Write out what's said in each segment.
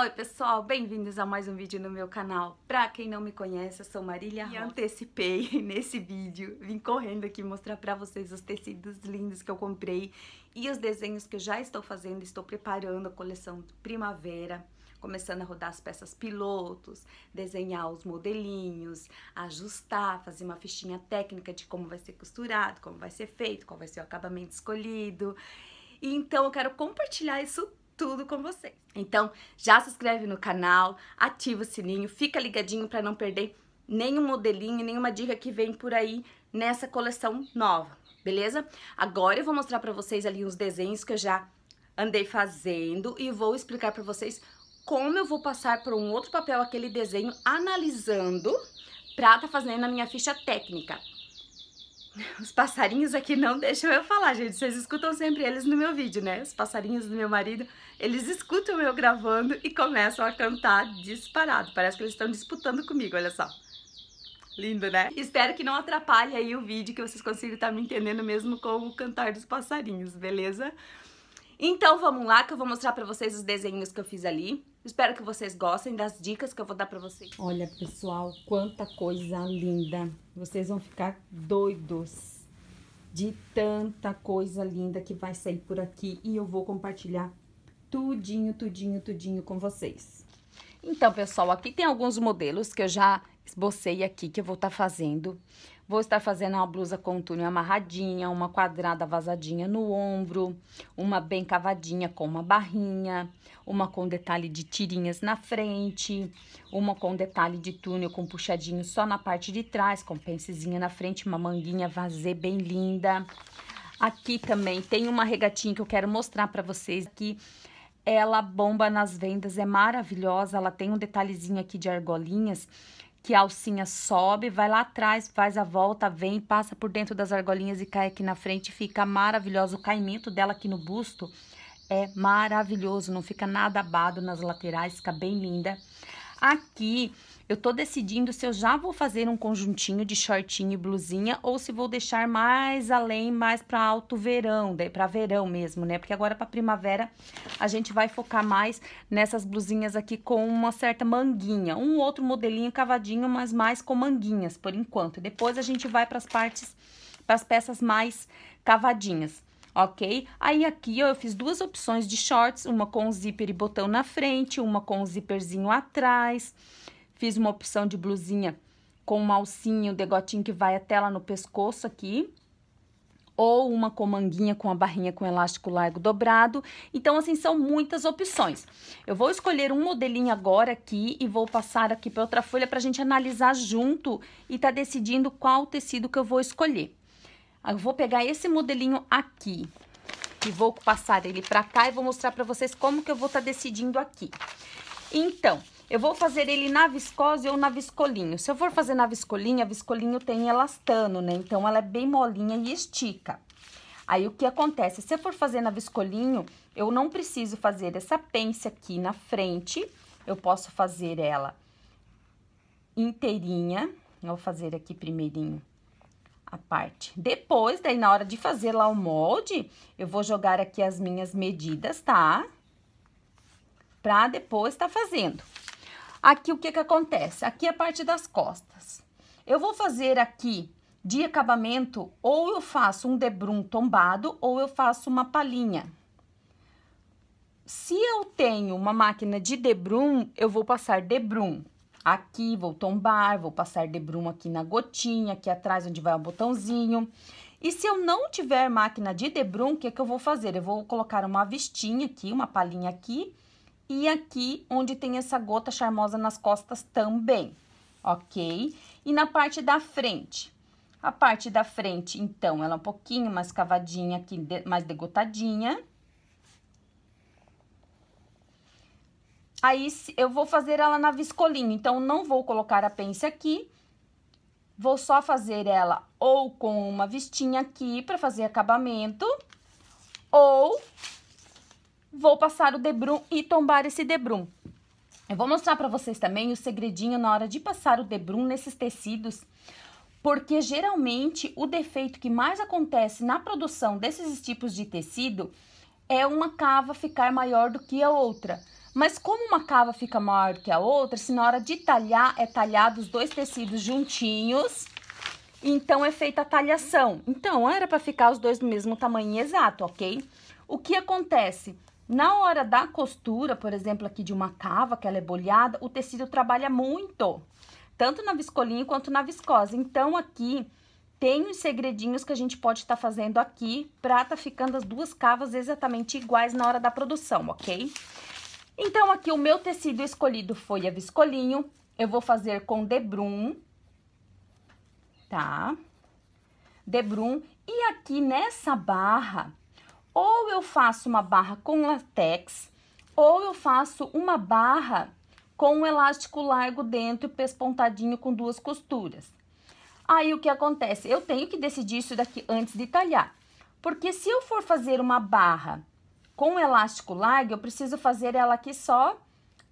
Oi pessoal, bem-vindos a mais um vídeo no meu canal. Pra quem não me conhece, eu sou Marília Rosa. E antecipei nesse vídeo, vim correndo aqui mostrar pra vocês os tecidos lindos que eu comprei e os desenhos que eu já estou fazendo, estou preparando a coleção primavera começando a rodar as peças pilotos, desenhar os modelinhos, ajustar, fazer uma fichinha técnica de como vai ser costurado, como vai ser feito, qual vai ser o acabamento escolhido. E então eu quero compartilhar isso tudo com vocês. Então, já se inscreve no canal, ativa o sininho, fica ligadinho para não perder nenhum modelinho, nenhuma dica que vem por aí nessa coleção nova, beleza? Agora eu vou mostrar para vocês ali uns desenhos que eu já andei fazendo e vou explicar para vocês como eu vou passar por um outro papel aquele desenho analisando para tá fazendo a minha ficha técnica. Os passarinhos aqui não deixam eu falar, gente. Vocês escutam sempre eles no meu vídeo, né? Os passarinhos do meu marido, eles escutam eu gravando e começam a cantar disparado. Parece que eles estão disputando comigo, olha só. Lindo, né? Espero que não atrapalhe aí o vídeo, que vocês consigam estar tá me entendendo mesmo com o cantar dos passarinhos, beleza? Então vamos lá que eu vou mostrar pra vocês os desenhos que eu fiz ali. Espero que vocês gostem das dicas que eu vou dar pra vocês. Olha, pessoal, quanta coisa linda. Vocês vão ficar doidos de tanta coisa linda que vai sair por aqui. E eu vou compartilhar tudinho, tudinho, tudinho com vocês. Então, pessoal, aqui tem alguns modelos que eu já esbocei aqui, que eu vou estar tá fazendo. Vou estar fazendo uma blusa com túnel amarradinha, uma quadrada vazadinha no ombro, uma bem cavadinha com uma barrinha, uma com detalhe de tirinhas na frente, uma com detalhe de túnel com puxadinho só na parte de trás, com pencezinha na frente, uma manguinha vazê bem linda. Aqui também tem uma regatinha que eu quero mostrar para vocês aqui ela bomba nas vendas, é maravilhosa, ela tem um detalhezinho aqui de argolinhas que a alcinha sobe, vai lá atrás, faz a volta, vem, passa por dentro das argolinhas e cai aqui na frente. Fica maravilhoso. O caimento dela aqui no busto é maravilhoso, não fica nada abado nas laterais, fica bem linda. Aqui eu tô decidindo se eu já vou fazer um conjuntinho de shortinho e blusinha ou se vou deixar mais além, mais para alto verão, daí para verão mesmo, né? Porque agora para primavera a gente vai focar mais nessas blusinhas aqui com uma certa manguinha, um outro modelinho cavadinho, mas mais com manguinhas por enquanto. depois a gente vai para as partes para as peças mais cavadinhas ok? Aí aqui, ó, eu fiz duas opções de shorts, uma com zíper e botão na frente, uma com zíperzinho atrás. Fiz uma opção de blusinha com um alcinho, um degotinho que vai até lá no pescoço aqui. Ou uma com manguinha com a barrinha com elástico largo dobrado. Então, assim, são muitas opções. Eu vou escolher um modelinho agora aqui e vou passar aqui para outra folha para a gente analisar junto e tá decidindo qual tecido que eu vou escolher. Ah, eu vou pegar esse modelinho aqui e vou passar ele pra cá e vou mostrar pra vocês como que eu vou estar tá decidindo aqui. Então, eu vou fazer ele na viscose ou na viscolinho. Se eu for fazer na viscolinha, a viscolinho tem elastano, né? Então, ela é bem molinha e estica. Aí, o que acontece? Se eu for fazer na viscolinho, eu não preciso fazer essa pence aqui na frente. Eu posso fazer ela inteirinha. Eu vou fazer aqui primeirinho a parte. Depois, daí na hora de fazer lá o molde, eu vou jogar aqui as minhas medidas, tá? Pra depois tá fazendo. Aqui, o que que acontece? Aqui é a parte das costas. Eu vou fazer aqui de acabamento, ou eu faço um debrum tombado, ou eu faço uma palhinha. Se eu tenho uma máquina de debrum, eu vou passar debrum aqui, vou tombar, vou passar de brumo aqui na gotinha, aqui atrás onde vai o botãozinho. E se eu não tiver máquina de debrum, o que, é que eu vou fazer? Eu vou colocar uma vistinha aqui, uma palhinha aqui, e aqui onde tem essa gota charmosa nas costas também, ok? E na parte da frente? A parte da frente, então, ela é um pouquinho mais cavadinha aqui, mais degotadinha. Aí, eu vou fazer ela na viscolinha, então, não vou colocar a pence aqui. Vou só fazer ela ou com uma vistinha aqui para fazer acabamento, ou vou passar o debrum e tombar esse debrum. Eu vou mostrar para vocês também o segredinho na hora de passar o debrum nesses tecidos, porque geralmente o defeito que mais acontece na produção desses tipos de tecido é uma cava ficar maior do que a outra. Mas como uma cava fica maior do que a outra, se na hora de talhar é talhado os dois tecidos juntinhos, então é feita a talhação. Então era para ficar os dois do mesmo tamanho exato, ok? O que acontece? Na hora da costura, por exemplo, aqui de uma cava, que ela é bolhada, o tecido trabalha muito, tanto na viscolinha quanto na viscosa. Então aqui tem os segredinhos que a gente pode estar tá fazendo aqui para tá ficando as duas cavas exatamente iguais na hora da produção, ok? Então, aqui o meu tecido escolhido foi a viscolinho. Eu vou fazer com debrum, tá? Debrum. E aqui nessa barra, ou eu faço uma barra com latex, ou eu faço uma barra com um elástico largo dentro e pespontadinho com duas costuras. Aí o que acontece? Eu tenho que decidir isso daqui antes de talhar. Porque se eu for fazer uma barra com um elástico largo, eu preciso fazer ela aqui só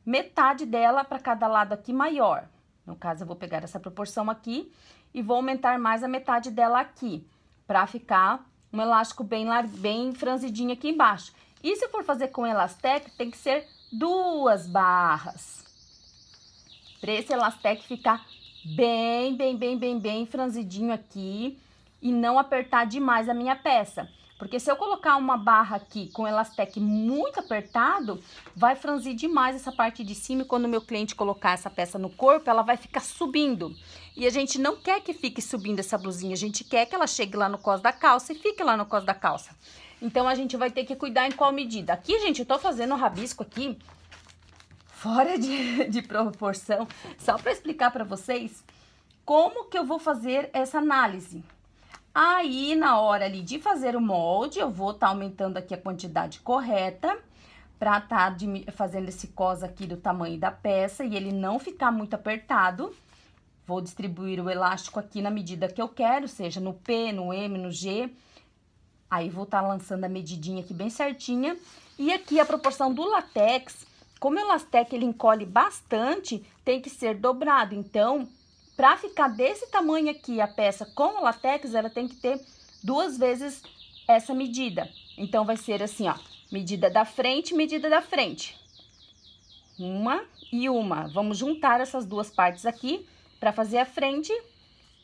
metade dela para cada lado aqui maior. No caso, eu vou pegar essa proporção aqui e vou aumentar mais a metade dela aqui, para ficar um elástico bem, bem franzidinho aqui embaixo. E se eu for fazer com elastec, tem que ser duas barras, para esse elastec ficar bem, bem, bem, bem, bem franzidinho aqui e não apertar demais a minha peça. Porque se eu colocar uma barra aqui com elastec muito apertado, vai franzir demais essa parte de cima e quando o meu cliente colocar essa peça no corpo, ela vai ficar subindo. E a gente não quer que fique subindo essa blusinha, a gente quer que ela chegue lá no cos da calça e fique lá no cos da calça. Então, a gente vai ter que cuidar em qual medida. Aqui, gente, eu tô fazendo o rabisco aqui fora de, de proporção, só para explicar para vocês como que eu vou fazer essa análise. Aí, na hora ali de fazer o molde, eu vou estar tá aumentando aqui a quantidade correta para estar tá fazendo esse cos aqui do tamanho da peça e ele não ficar muito apertado. Vou distribuir o elástico aqui na medida que eu quero, seja no P, no M, no G. Aí, vou estar tá lançando a medidinha aqui bem certinha. E aqui, a proporção do latex, como o elastec ele encolhe bastante, tem que ser dobrado. Então, para ficar desse tamanho aqui a peça com o latex, ela tem que ter duas vezes essa medida. Então, vai ser assim, ó, medida da frente, medida da frente. Uma e uma. Vamos juntar essas duas partes aqui para fazer a frente.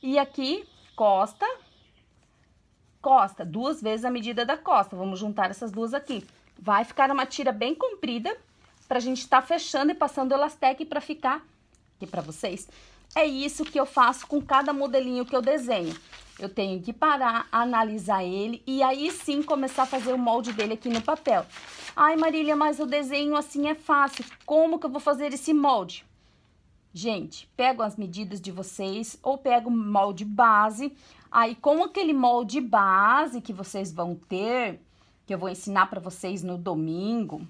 E aqui, costa, costa, duas vezes a medida da costa. Vamos juntar essas duas aqui. Vai ficar uma tira bem comprida para a gente estar tá fechando e passando elastec para ficar aqui para vocês. É isso que eu faço com cada modelinho que eu desenho. Eu tenho que parar, analisar ele e aí sim começar a fazer o molde dele aqui no papel. Ai, Marília, mas o desenho assim é fácil. Como que eu vou fazer esse molde? Gente, pego as medidas de vocês ou pego molde base. Aí, com aquele molde base que vocês vão ter, que eu vou ensinar para vocês no domingo,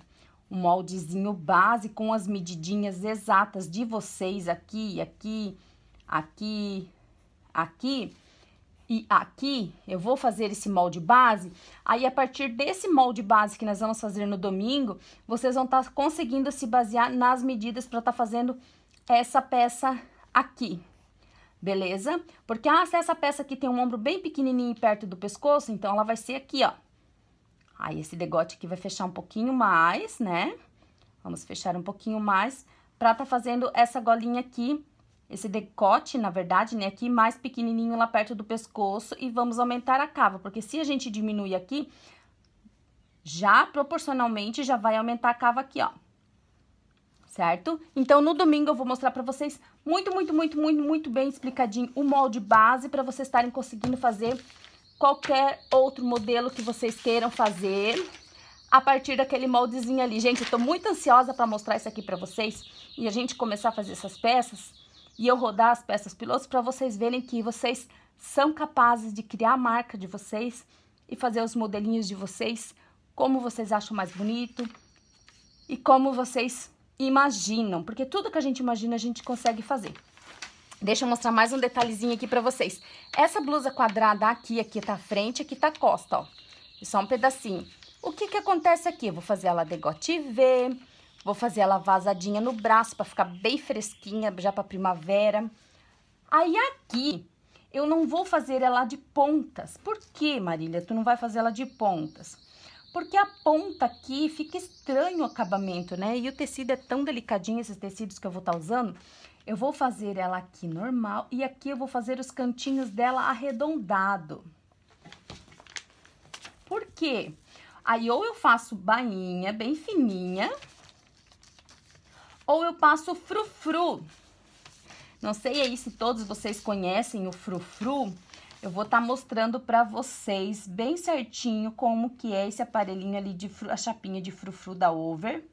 um moldezinho base com as medidinhas exatas de vocês aqui, aqui, aqui, aqui e aqui. Eu vou fazer esse molde base, aí a partir desse molde base que nós vamos fazer no domingo, vocês vão estar tá conseguindo se basear nas medidas para estar tá fazendo essa peça aqui, beleza? Porque ah, se essa peça aqui tem um ombro bem pequenininho perto do pescoço, então ela vai ser aqui, ó, Aí, esse degote aqui vai fechar um pouquinho mais, né? Vamos fechar um pouquinho mais pra tá fazendo essa golinha aqui, esse decote, na verdade, né? Aqui mais pequenininho lá perto do pescoço e vamos aumentar a cava. Porque se a gente diminuir aqui, já proporcionalmente já vai aumentar a cava aqui, ó. Certo? Então, no domingo eu vou mostrar pra vocês muito, muito, muito, muito, muito bem explicadinho o molde base pra vocês estarem conseguindo fazer qualquer outro modelo que vocês queiram fazer a partir daquele moldezinho ali. Gente, eu tô muito ansiosa para mostrar isso aqui para vocês e a gente começar a fazer essas peças e eu rodar as peças pilotos para vocês verem que vocês são capazes de criar a marca de vocês e fazer os modelinhos de vocês como vocês acham mais bonito e como vocês imaginam, porque tudo que a gente imagina a gente consegue fazer. Deixa eu mostrar mais um detalhezinho aqui pra vocês. Essa blusa quadrada aqui, aqui tá a frente, aqui tá a costa, ó. Só um pedacinho. O que que acontece aqui? Eu vou fazer ela V, vou fazer ela vazadinha no braço pra ficar bem fresquinha, já pra primavera. Aí aqui, eu não vou fazer ela de pontas. Por que, Marília, tu não vai fazer ela de pontas? Porque a ponta aqui fica estranho o acabamento, né? E o tecido é tão delicadinho, esses tecidos que eu vou estar tá usando, eu vou fazer ela aqui normal e aqui eu vou fazer os cantinhos dela arredondado. Por quê? Aí ou eu faço bainha bem fininha, ou eu passo frufru. Não sei aí se todos vocês conhecem o frufru. Eu vou estar tá mostrando para vocês bem certinho como que é esse aparelhinho ali de a chapinha de frufru da Over.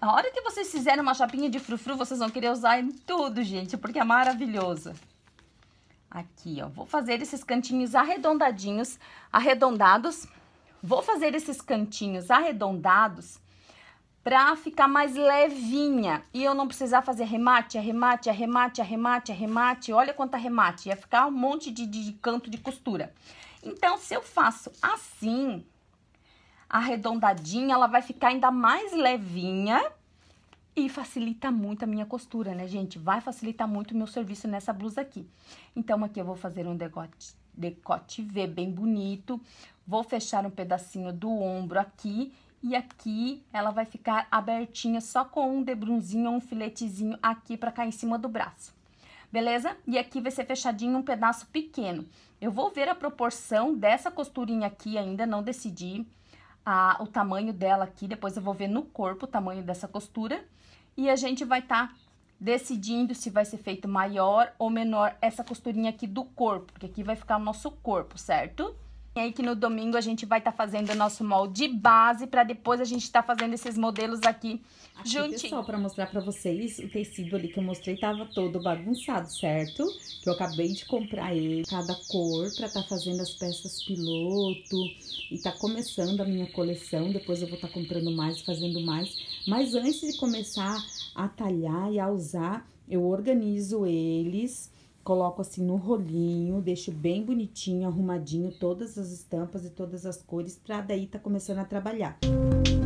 A hora que vocês fizerem uma chapinha de frufru, vocês vão querer usar em tudo, gente, porque é maravilhoso. Aqui, ó, vou fazer esses cantinhos arredondadinhos, arredondados. Vou fazer esses cantinhos arredondados pra ficar mais levinha. E eu não precisar fazer remate, arremate, arremate, arremate, arremate. Olha quanto arremate, ia ficar um monte de, de, de canto de costura. Então, se eu faço assim, arredondadinha, ela vai ficar ainda mais levinha e facilita muito a minha costura, né, gente? Vai facilitar muito o meu serviço nessa blusa aqui. Então, aqui eu vou fazer um decote, decote V bem bonito, vou fechar um pedacinho do ombro aqui e aqui ela vai ficar abertinha só com um debrunzinho, um filetezinho aqui pra cá em cima do braço. Beleza? E aqui vai ser fechadinho um pedaço pequeno. Eu vou ver a proporção dessa costurinha aqui, ainda não decidi a, o tamanho dela aqui, depois eu vou ver no corpo o tamanho dessa costura. E a gente vai estar tá decidindo se vai ser feito maior ou menor essa costurinha aqui do corpo, porque aqui vai ficar o nosso corpo, certo? Certo? E aí que no domingo a gente vai estar tá fazendo o nosso molde base para depois a gente estar tá fazendo esses modelos aqui, aqui juntinho. Só para mostrar para vocês, o tecido ali que eu mostrei tava todo bagunçado, certo? Que eu acabei de comprar ele, cada cor, para estar tá fazendo as peças piloto e tá começando a minha coleção, depois eu vou estar tá comprando mais, fazendo mais. Mas antes de começar a talhar e a usar, eu organizo eles coloco assim no rolinho, deixo bem bonitinho, arrumadinho, todas as estampas e todas as cores, pra daí tá começando a trabalhar. Música